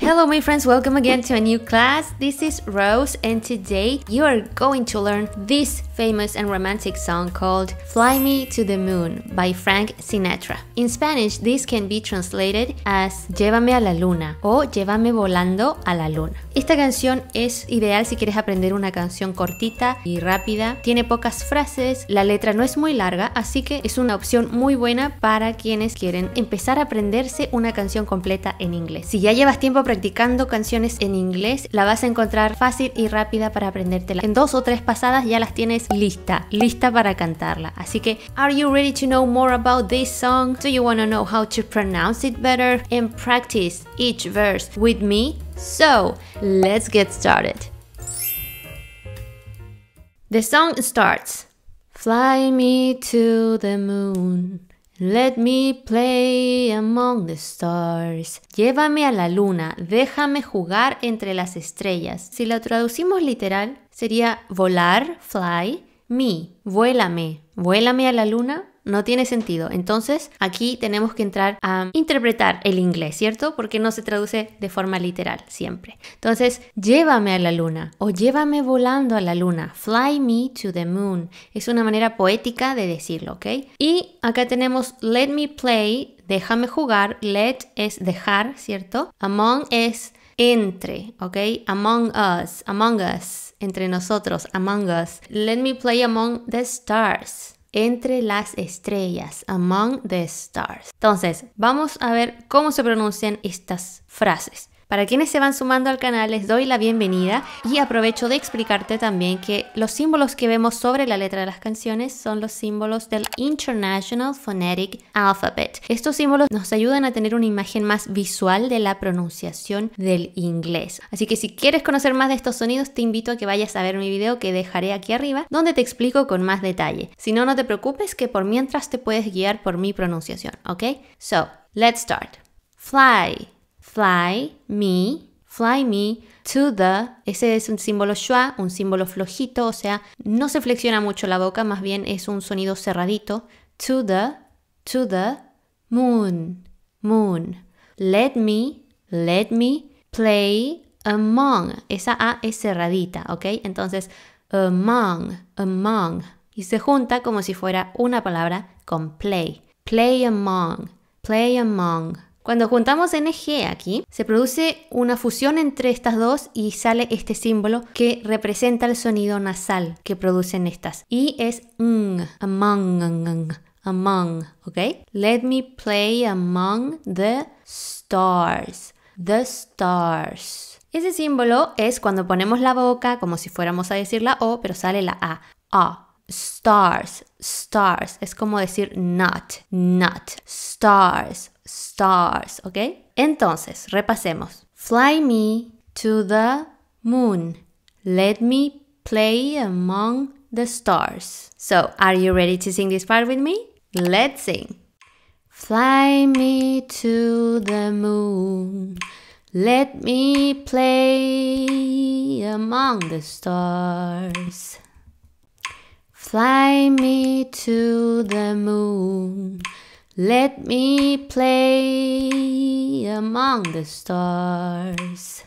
Hello, my friends, welcome again to a new class. This is Rose, and today you are going to learn this famous and romantic song called Fly Me to the Moon by Frank Sinatra. In Spanish, this can be translated as Llévame a la luna o Llévame volando a la luna. Esta canción es ideal si quieres aprender una canción cortita y rápida. Tiene pocas frases, la letra no es muy larga, así que es una opción muy buena para quienes quieren empezar a aprenderse una canción completa en inglés. Si ya llevas tiempo practicando canciones en inglés, la vas a encontrar fácil y rápida para aprendértela. En dos o tres pasadas ya las tienes lista, lista para cantarla. Así que, ¿Are you ready to know more about this song? Do you want to know how to pronounce it better? And practice each verse with me? So, let's get started. The song starts Fly me to the moon. Let me play among the stars. Llévame a la luna, déjame jugar entre las estrellas. Si lo traducimos literal, sería volar, fly, me, vuélame, vuélame a la luna, no tiene sentido. Entonces, aquí tenemos que entrar a interpretar el inglés, ¿cierto? Porque no se traduce de forma literal siempre. Entonces, llévame a la luna o llévame volando a la luna. Fly me to the moon. Es una manera poética de decirlo, ¿ok? Y acá tenemos let me play, déjame jugar. Let es dejar, ¿cierto? Among es entre, ¿ok? Among us, among us, entre nosotros, among us. Let me play among the stars entre las estrellas, among the stars. Entonces, vamos a ver cómo se pronuncian estas frases. Para quienes se van sumando al canal les doy la bienvenida y aprovecho de explicarte también que los símbolos que vemos sobre la letra de las canciones son los símbolos del International Phonetic Alphabet. Estos símbolos nos ayudan a tener una imagen más visual de la pronunciación del inglés. Así que si quieres conocer más de estos sonidos te invito a que vayas a ver mi video que dejaré aquí arriba donde te explico con más detalle. Si no, no te preocupes que por mientras te puedes guiar por mi pronunciación, ¿ok? So, let's start. Fly fly me, fly me to the. Ese es un símbolo schwa, un símbolo flojito, o sea, no se flexiona mucho la boca, más bien es un sonido cerradito. To the, to the moon, moon. Let me, let me play among. Esa A es cerradita, ¿ok? Entonces, among, among. Y se junta como si fuera una palabra con play. Play among, play among. Cuando juntamos NG aquí, se produce una fusión entre estas dos y sale este símbolo que representa el sonido nasal que producen estas. Y es ng, among, among, ¿ok? Let me play among the stars, the stars. Ese símbolo es cuando ponemos la boca como si fuéramos a decir la O, pero sale la A. A. Stars, stars. Es como decir not, not. Stars, stars, ¿ok? Entonces, repasemos. Fly me to the moon. Let me play among the stars. So, are you ready to sing this part with me? Let's sing. Fly me to the moon. Let me play among the stars. Fly me to the moon. Let me play among the stars.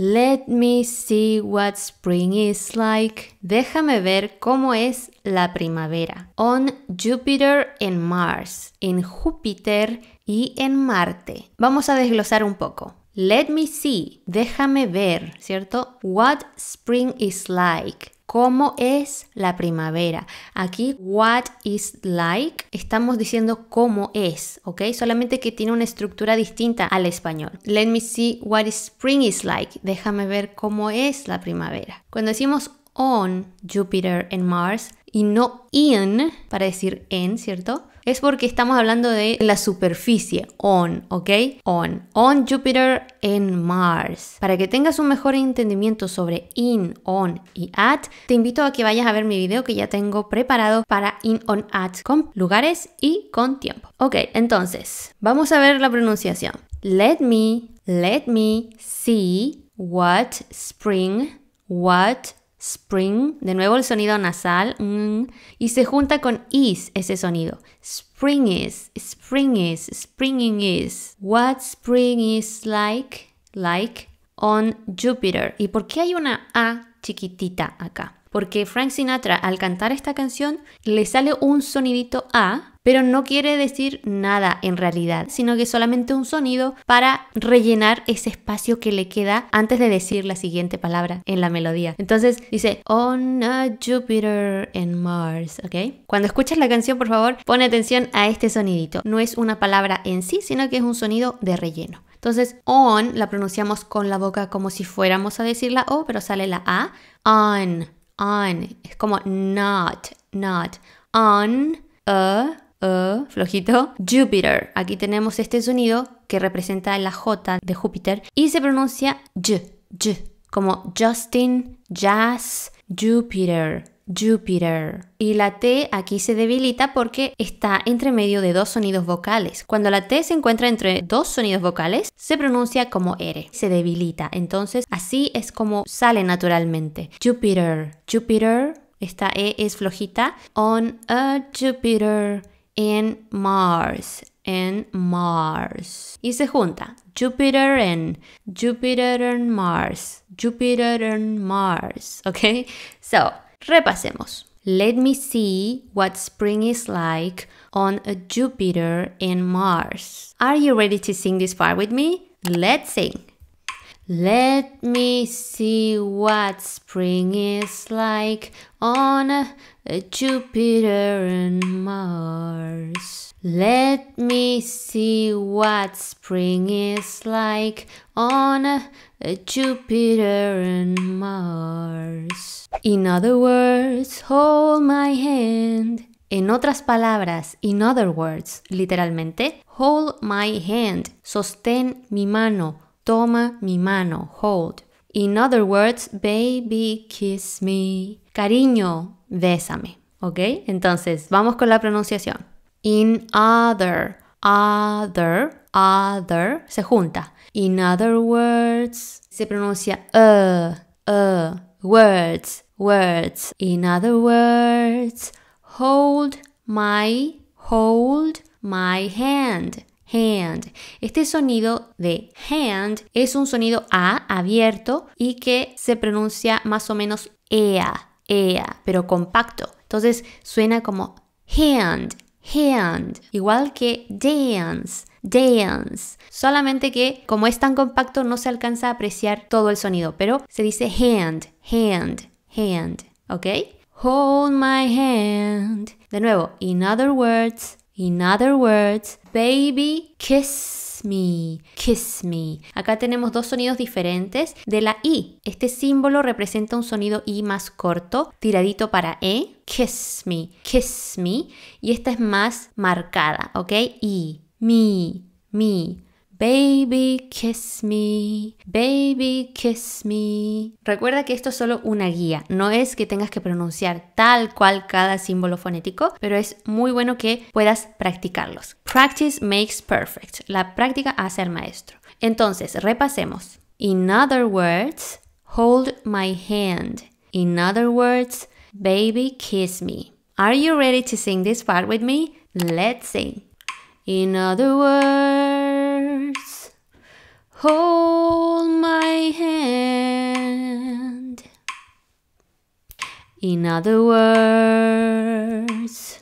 Let me see what spring is like. Déjame ver cómo es la primavera. On Jupiter and Mars. En Júpiter y en Marte. Vamos a desglosar un poco. Let me see. Déjame ver, ¿cierto? What spring is like ¿Cómo es la primavera? Aquí, what is like, estamos diciendo cómo es, ¿ok? Solamente que tiene una estructura distinta al español. Let me see what spring is like. Déjame ver cómo es la primavera. Cuando decimos on Jupiter and Mars y no in para decir en, ¿cierto? es porque estamos hablando de la superficie, on, ¿ok? On, on Jupiter en Mars. Para que tengas un mejor entendimiento sobre in, on y at, te invito a que vayas a ver mi video que ya tengo preparado para in, on, at con lugares y con tiempo. Ok, entonces, vamos a ver la pronunciación. Let me, let me see what spring, what spring, de nuevo el sonido nasal, mm, y se junta con is ese sonido. Spring is, spring is, springing is. What spring is like, like on Jupiter. ¿Y por qué hay una A chiquitita acá? Porque Frank Sinatra al cantar esta canción le sale un sonidito A pero no quiere decir nada en realidad, sino que solamente un sonido para rellenar ese espacio que le queda antes de decir la siguiente palabra en la melodía. Entonces dice, On a Jupiter and Mars, ¿ok? Cuando escuchas la canción, por favor, pone atención a este sonidito. No es una palabra en sí, sino que es un sonido de relleno. Entonces, on la pronunciamos con la boca como si fuéramos a decir la O, pero sale la A. On, on. Es como not, not. On a e, flojito, Júpiter Aquí tenemos este sonido que representa la J de Júpiter y se pronuncia J, J, como Justin, Jazz, Júpiter Júpiter. Y la T aquí se debilita porque está entre medio de dos sonidos vocales. Cuando la T se encuentra entre dos sonidos vocales, se pronuncia como R, se debilita. Entonces, así es como sale naturalmente. Júpiter, Júpiter, esta E es flojita. On a Jupiter. and Mars and Mars. Y se junta Jupiter and Jupiter and Mars. Jupiter and Mars. Okay? So, repasemos. Let me see what spring is like on Jupiter and Mars. Are you ready to sing this part with me? Let's sing. Let me see what spring is like on a, Jupiter and Mars. Let me see what spring is like on a, a Jupiter and Mars. In other words, hold my hand. En otras palabras, in other words, literalmente, hold my hand, sostén mi mano Toma mi mano, hold. In other words, baby, kiss me. Cariño, bésame. ¿Ok? Entonces, vamos con la pronunciación. In other, other, other, se junta. In other words, se pronuncia uh, uh, words, words. In other words, hold my, hold my hand hand. Este sonido de hand es un sonido A abierto y que se pronuncia más o menos EA, EA, pero compacto. Entonces suena como hand, hand, igual que dance, dance. Solamente que como es tan compacto no se alcanza a apreciar todo el sonido, pero se dice hand, hand, hand, ¿ok? Hold my hand. De nuevo, in other words, in other words, Baby Kiss Me, Kiss Me. Acá tenemos dos sonidos diferentes de la I. Este símbolo representa un sonido I más corto, tiradito para E. Kiss Me, Kiss Me. Y esta es más marcada, ¿ok? I, me, me. Baby kiss me, baby kiss me. Recuerda que esto es solo una guía, no es que tengas que pronunciar tal cual cada símbolo fonético, pero es muy bueno que puedas practicarlos. Practice makes perfect. La práctica hace al maestro. Entonces, repasemos. In other words, hold my hand. In other words, baby kiss me. Are you ready to sing this part with me? Let's sing. In other words, Hold my hand. In other words,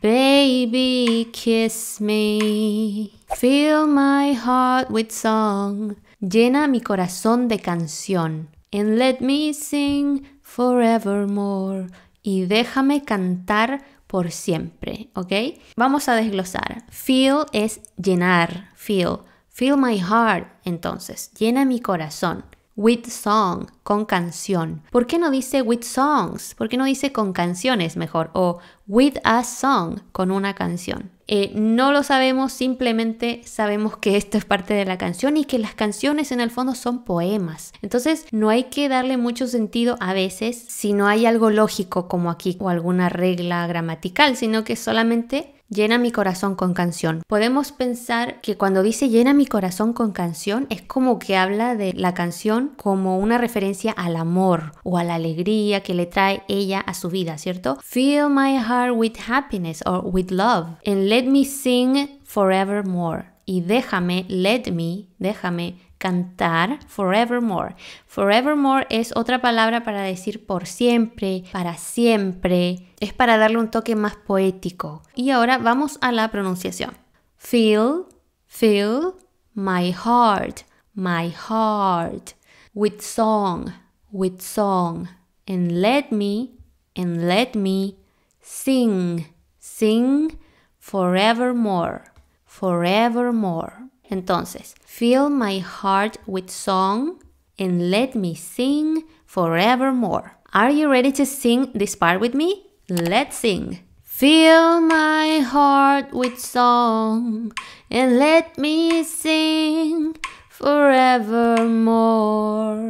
baby, kiss me. Fill my heart with song. Llena mi corazón de canción. And let me sing forevermore. Y déjame cantar por siempre, ¿ok? Vamos a desglosar. Feel es llenar, feel. Fill my heart, entonces, llena mi corazón. With song, con canción. ¿Por qué no dice with songs? ¿Por qué no dice con canciones mejor? O with a song, con una canción. Eh, no lo sabemos, simplemente sabemos que esto es parte de la canción y que las canciones en el fondo son poemas. Entonces no hay que darle mucho sentido a veces si no hay algo lógico como aquí o alguna regla gramatical, sino que solamente llena mi corazón con canción. Podemos pensar que cuando dice llena mi corazón con canción es como que habla de la canción como una referencia al amor o a la alegría que le trae ella a su vida, ¿cierto? Fill my heart with happiness or with love and let me sing forevermore. Y déjame, let me, déjame cantar forevermore. Forevermore es otra palabra para decir por siempre, para siempre. Es para darle un toque más poético. Y ahora vamos a la pronunciación. Feel, feel my heart, my heart. With song, with song. And let me, and let me sing, sing forevermore, forevermore. Entonces, fill my heart with song and let me sing forevermore. Are you ready to sing this part with me? Let's sing. Fill my heart with song and let me sing forevermore.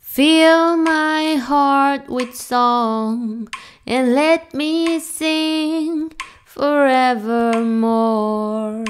Fill my heart with song and let me sing forevermore.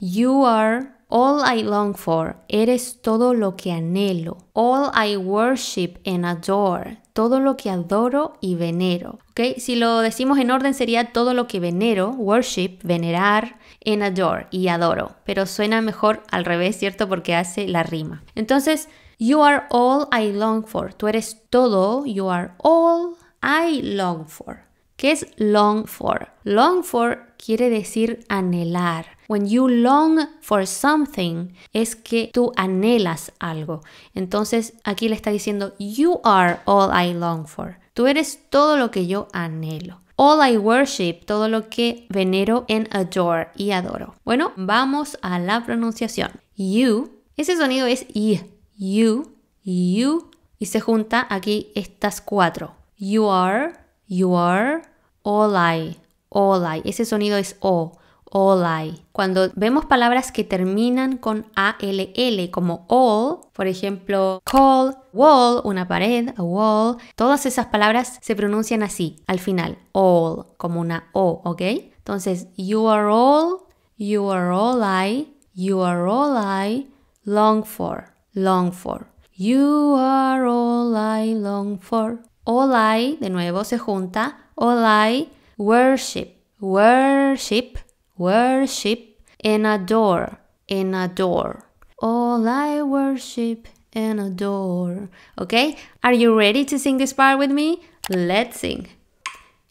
You are All I long for, eres todo lo que anhelo. All I worship and adore, todo lo que adoro y venero. ¿Okay? Si lo decimos en orden sería todo lo que venero, worship, venerar, and adore y adoro. Pero suena mejor al revés, ¿cierto? Porque hace la rima. Entonces, you are all I long for. Tú eres todo, you are all I long for. ¿Qué es long for? Long for quiere decir anhelar. When you long for something es que tú anhelas algo. Entonces aquí le está diciendo, you are all I long for. Tú eres todo lo que yo anhelo. All I worship, todo lo que venero en adore y adoro. Bueno, vamos a la pronunciación. You, ese sonido es y, you, you, y se junta aquí estas cuatro. You are, you are, all I, all I. Ese sonido es o all Cuando vemos palabras que terminan con ALL, como all, por ejemplo, call, wall, una pared, a wall, todas esas palabras se pronuncian así, al final, all, como una O, ¿ok? Entonces, you are all, you are all I, you are all I long for, long for. You are all I long for. All I, de nuevo, se junta. All I worship, worship worship and adore and adore. All I worship and adore. Okay? Are you ready to sing this part with me? Let's sing.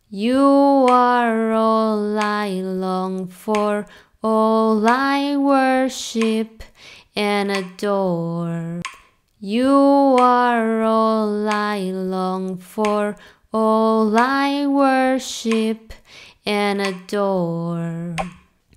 You are all I long for, all I worship and adore. You are all I long for, all I worship and adore.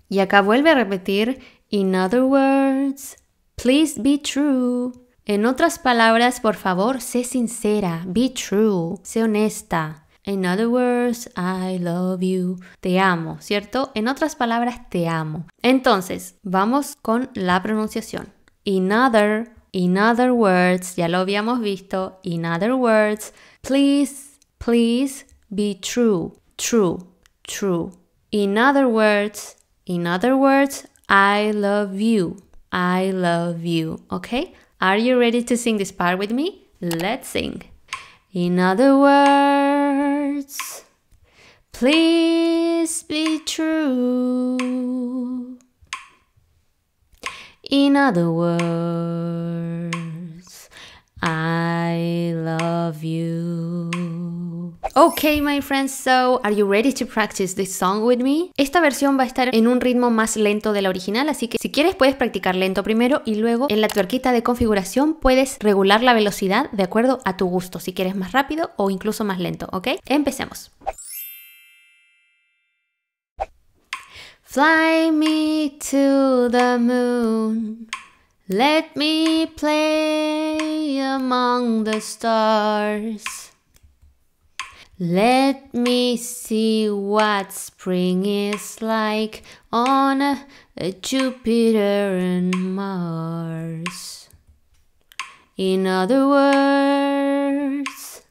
Y acá vuelve a repetir, in other words, please be true. En otras palabras, por favor, sé sincera, be true, sé honesta. In other words, I love you. Te amo, ¿cierto? En otras palabras, te amo. Entonces, vamos con la pronunciación. In other, in other words, ya lo habíamos visto. In other words, please, please be true, true. true. In other words, in other words, I love you. I love you. Okay? Are you ready to sing this part with me? Let's sing. In other words, please be true. In other words, I love you. Okay, my friends, so are you ready to practice this song with me? Esta versión va a estar en un ritmo más lento de la original, así que si quieres puedes practicar lento primero y luego en la tuerquita de configuración puedes regular la velocidad de acuerdo a tu gusto, si quieres más rápido o incluso más lento, ¿ok? Empecemos. Fly me to the moon. Let me play among the stars. Let me see what spring is like on a, a Jupiter and Mars. In other words,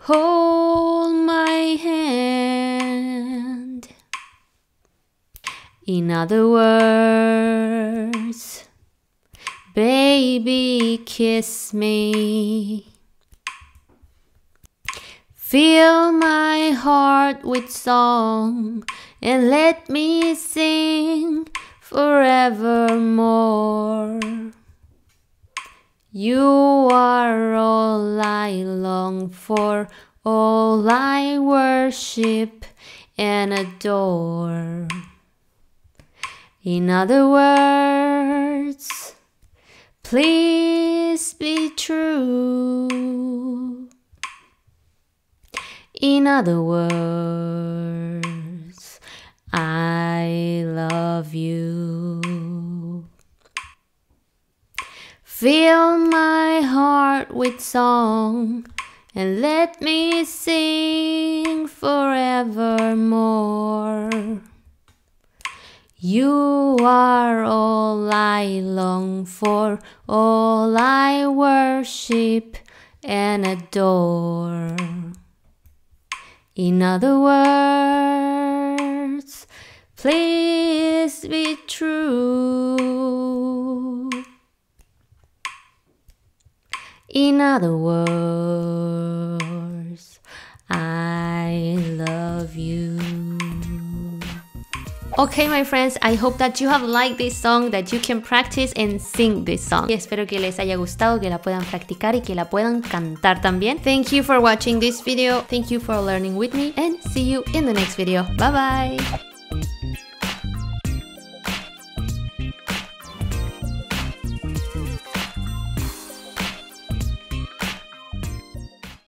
hold my hand. In other words, baby, kiss me. Fill my heart with song and let me sing forevermore. You are all I long for, all I worship and adore. In other words, please be true. In other words, I love you. Fill my heart with song and let me sing forevermore. You are all I long for, all I worship and adore. In other words, please be true. In other words, Ok my friends, I hope that you have liked this song, that you can practice and sing this song. Y espero que les haya gustado, que la puedan practicar y que la puedan cantar también. Thank you for watching this video, thank you for learning with me and see you in the next video. Bye bye!